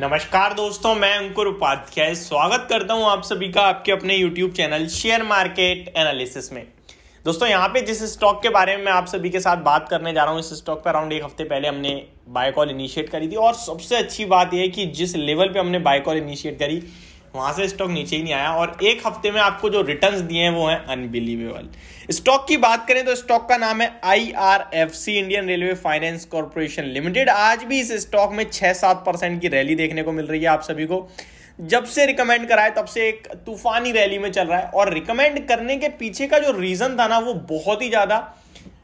नमस्कार दोस्तों मैं अंकुर उपाध्याय स्वागत करता हूं आप सभी का आपके अपने YouTube channel share market analysis में दोस्तों यहां पे जिस स्टॉक के बारे में मैं आप सभी के साथ बात करने जा रहा हूं इस स्टॉक पर अराउंड एक हफ्ते पहले हमने बाय कॉल इनिशिएट करी थी और सबसे अच्छी बात यह कि जिस लेवल पे हमने बाय कॉल इनिशिएट करी वहां से स्टॉक नीचे ही नहीं आया और एक हफ्ते में आपको जो रिटर्न दिए हैं वो है अनबिलीवेबल स्टॉक की बात करें तो स्टॉक का नाम है I R F C Indian railway finance corporation limited आज भी इस स्टॉक में छह सात परसेंट की रैली देखने को मिल रही है आप सभी को जब से रिकमेंड कराए तब से एक तूफानी रैली में चल रहा है और रिकमेंड करने के पीछे का जो रीजन था ना वो बहुत ही ज्यादा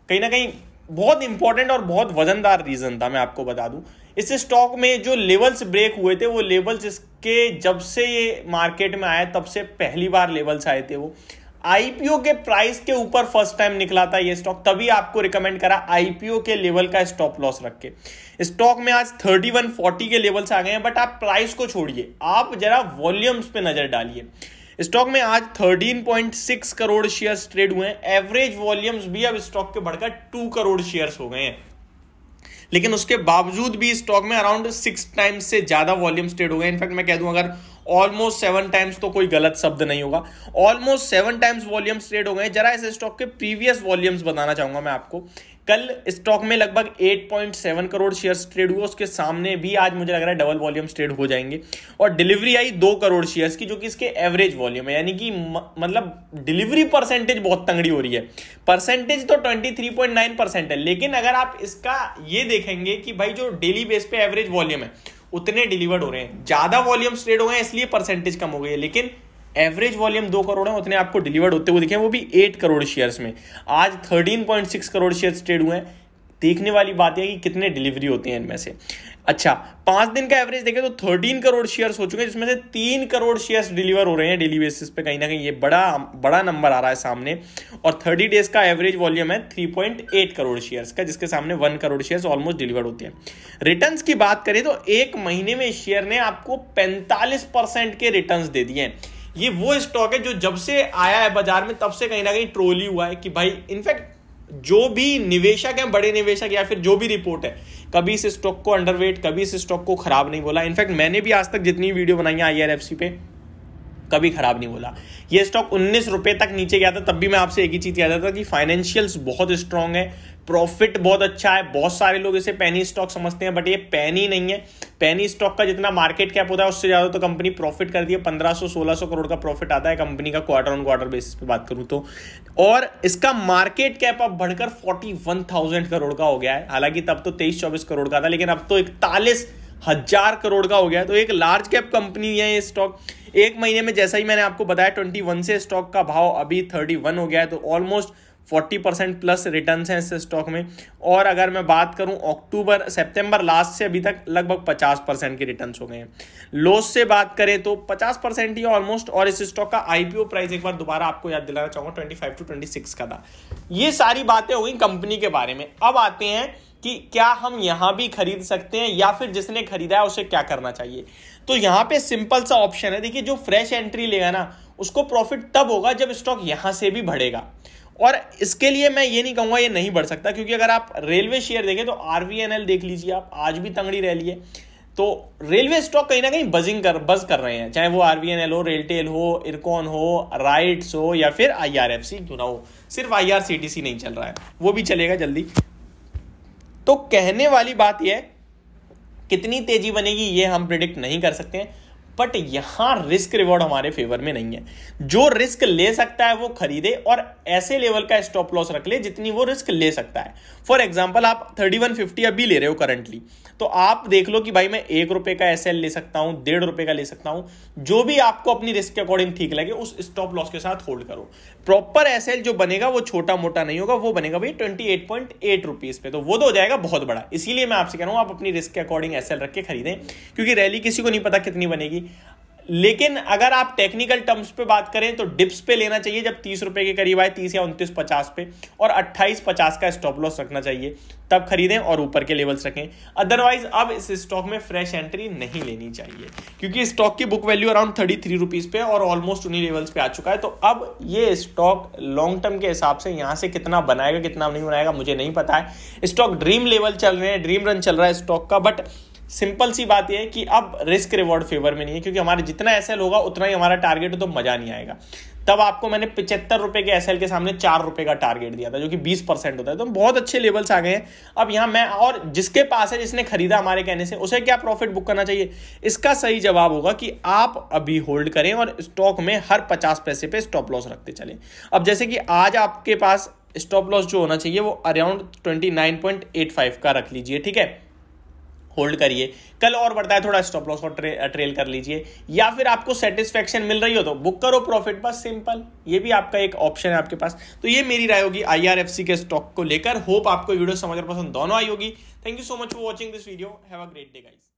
कहीं ना कहीं बहुत इंपॉर्टेंट और बहुत वजनदार रीजन था मैं आपको बता दूं इस स्टॉक में जो लेवल्स ब्रेक हुए थे वो लेवल्स इसके जब से ये मार्केट में आया तब से पहली बार लेवल्स आए थे वो आईपीओ के प्राइस के ऊपर फर्स्ट टाइम निकला था ये स्टॉक तभी आपको रिकमेंड करा आईपीओ के लेवल का स्टॉप लॉस रख के स्टॉक में आज 3140 के लेवल्स आ गए हैं बट आप प्राइस को छोड़िए आप जरा वॉल्यूम्स पे नजर डालिए स्टॉक में आज 13.6 करोड़ शेयर्स ट्रेड हुए हैं एवरेज वॉल्यूम्स भी अब स्टॉक के बढ़कर 2 करोड़ शेयर्स हो गए हैं लेकिन उसके बावजूद भी स्टॉक में अराउंड सिक्स टाइम्स से ज्यादा वॉल्यूम्स ट्रेड हो गए इनफैक्ट मैं कह दूं अगर ऑलमोस्ट सेवन टाइम्स तो कोई गलत शब्द नहीं होगा almost seven times volumes trade हो गए जरा इस स्टॉक के प्रीवियस वॉल्यूम्स बताना चाहूंगा मैं आपको कल स्टॉक में लगभग 8.7 करोड़ शेयर्स ट्रेड हुए उसके सामने भी आज मुझे लग रहा है डबल वॉल्यूम ट्रेड हो जाएंगे और डिलीवरी आई दो करोड़ शेयर्स की जो कि इसके एवरेज वॉल्यूम है यानी कि मतलब डिलीवरी परसेंटेज बहुत तंगड़ी हो रही है परसेंटेज तो 23.9 परसेंट है लेकिन अगर आप इसका ये देखेंगे कि भाई जो डेली बेस पे एवरेज वॉल्यूम है उतने डिलीवर्ड हो रहे हैं ज्यादा वॉल्यूम ट्रेड हो गए इसलिए परसेंटेज कम हो गई है लेकिन एवरेज वॉल्यूम दो करोड़ है उतने आपको डिलीवर्ड होते हुए दिखे वो भी एट करोड़ शेयर्स में आज thirteen point six crore shares trade हुए हैं देखने वाली बात है कि कितने डिलीवरी होती है इनमें से अच्छा पांच दिन का एवरेज देखें तो थर्टीन करोड़ शेयर्स हो चुके हैं जिसमें से तीन करोड़ शेयर्स डिलीवर हो रहे हैं डेली बेसिस पे कहीं ना कहीं ये बड़ा बड़ा नंबर आ रहा है सामने और थर्टी डेज का एवरेज वॉल्यूम है three point eight crore shares का जिसके सामने one crore shares almost deliver होते हैं रिटर्न की बात करें तो एक महीने में शेयर ने आपको पैंतालीस के रिटर्न दे दिए हैं ये वो स्टॉक है जो जब से आया है बाजार में तब से कहीं ना कहीं ट्रोली हुआ है कि भाई इनफैक्ट जो भी निवेशक है बड़े निवेशक या फिर जो भी रिपोर्ट है कभी इस स्टॉक को अंडरवेट कभी इस स्टॉक को खराब नहीं बोला इनफैक्ट मैंने भी आज तक जितनी वीडियो बनाई है आई पे कभी खराब नहीं बोला ये स्टॉक उन्नीस रुपए तक नीचे गया था तब भी मैं आपसे एक ही चीज कहता था कि फाइनेंशियल्स बहुत स्ट्रांग है प्रॉफिट बहुत अच्छा है बहुत सारे लोग इसे पैनी स्टॉक समझते हैं बट ये पैनी नहीं है पैनी स्टॉक का जितना मार्केट कैप होता है उससे ज्यादा तो कंपनी प्रॉफिट कर दी है 1500 सौ करोड़ का प्रॉफिट आता है कंपनी का क्वार्टर ऑन क्वार्टर बेसिस पे बात करूं तो और इसका मार्केट कैप अब बढ़कर फोर्टी करोड़ का हो गया है हालांकि तब तो तेईस चौबीस करोड़ का था लेकिन अब तो इकतालीस हजार करोड़ का हो गया तो एक लार्ज कैप कंपनी है ये स्टॉक एक महीने में जैसा ही मैंने आपको बताया ट्वेंटी वन से स्टॉक का भाव अभी थर्टी वन हो गया है तो almost forty percent plus return है इस स्टॉक में और अगर मैं बात करूं अक्टूबर सितंबर लास्ट से अभी तक लगभग पचास परसेंट के रिटर्न हो गए हैं लॉस से बात करें तो पचास परसेंट ही ऑलमोस्ट और इस स्टॉक का आईपीओ प्राइस एक बार दोबारा आपको याद दिलाना चाहूंगा twenty five to twenty six का था ये सारी बातें हो गई कंपनी के बारे में अब आते हैं कि क्या हम यहां भी खरीद सकते हैं या फिर जिसने खरीदा है उसे क्या करना चाहिए तो यहां पे सिंपल सा ऑप्शन है देखिए जो फ्रेश एंट्री लेगा ना उसको प्रॉफिट तब होगा जब स्टॉक यहां से भी बढ़ेगा और इसके लिए मैं ये नहीं कहूंगा ये नहीं बढ़ सकता क्योंकि अगर आप रेलवे शेयर देखें तो आरवीएनएल देख लीजिए आप आज भी तंगड़ी रैली है तो रेलवे स्टॉक कहीं ना कहीं बजिंग कर बज कर रहे हैं चाहे वो आरवीएनएल हो रेलटेल हो इरकॉन हो राइट्स हो या फिर आईआरएफसी क्यों ना हो सिर्फ आईआरसीटीसी नहीं चल रहा है वो भी चलेगा जल्दी तो कहने वाली बात यह कितनी तेजी बनेगी ये हम प्रिडिक्ट नहीं कर सकते हैं बट यहां रिस्क रिवॉर्ड हमारे फेवर में नहीं है जो रिस्क ले सकता है वो खरीदे और ऐसे लेवल का स्टॉप लॉस रख ले जितनी वो रिस्क ले सकता है फॉर एग्जाम्पल आप थर्टी वन फिफ्टी अभी ले रहे हो करंटली तो आप देख लो कि भाई मैं एक रुपए का एस ले सकता हूं डेढ़ रुपए का ले सकता हूं जो भी आपको अपनी रिस्क के अकॉर्डिंग ठीक लगे उस स्टॉप लॉस के साथ होल्ड करो प्रॉपर एस जो बनेगा वो छोटा मोटा नहीं होगा वो बनेगा भाई twenty eight point eight rupees पे तो वो तो हो जाएगा बहुत बड़ा इसीलिए मैं आपसे कह रहा हूं आप अपनी रिस्क के अकॉर्डिंग एस रख के खरीदें क्योंकि रैली किसी को नहीं पता कितनी बनेगी लेकिन अगर आप टेक्निकल टर्म्स पे बात करें तो डिप्स पे लेना चाहिए जब तीस रुपए के करीब आए तीस या उनतीस पचास पे और अट्ठाईस पचास का स्टॉप लॉस रखना चाहिए तब खरीदें और ऊपर के लेवल्स रखें अदरवाइज अब इस स्टॉक में फ्रेश एंट्री नहीं लेनी चाहिए क्योंकि स्टॉक की book value around thirty three rupees पे और ऑलमोस्ट उन्हीं लेवल्स पे आ चुका है तो अब ये स्टॉक लॉन्ग टर्म के हिसाब से यहां से कितना बनाएगा कितना नहीं बनाएगा मुझे नहीं पता है स्टॉक ड्रीम लेवल चल रहे हैं ड्रीम रन चल रहा है स्टॉक का बट सिंपल सी बात यह है कि अब रिस्क रिवॉर्ड फेवर में नहीं है क्योंकि हमारा जितना एस होगा उतना ही हमारा टारगेट हो तो मजा नहीं आएगा तब आपको मैंने पिछहत्तर रुपए के एस के सामने चार रुपए का टारगेट दिया था जो कि बीस परसेंट होता है तो बहुत अच्छे लेवल्स आ गए हैं अब यहां मैं और जिसके पास है जिसने खरीदा हमारे कहने से उसे क्या प्रॉफिट बुक करना चाहिए इसका सही जवाब होगा कि आप अभी होल्ड करें और स्टॉक में हर पचास पैसे पे स्टॉप लॉस रखते चले अब जैसे कि आज आपके पास स्टॉप लॉस जो होना चाहिए वो around twenty nine point eight five का रख लीजिए ठीक है होल्ड करिए कल और बढ़ता है थोड़ा स्टॉप लॉस और ट्रे, ट्रेल कर लीजिए या फिर आपको सेटिस्फेक्शन मिल रही हो तो बुक करो प्रॉफिट बस सिंपल ये भी आपका एक ऑप्शन है आपके पास तो ये मेरी राय होगी आईआरएफसी के स्टॉक को लेकर होप आपको वीडियो समझ पसंद दोनों आई होगी thank you so much for watching this video have a great day guys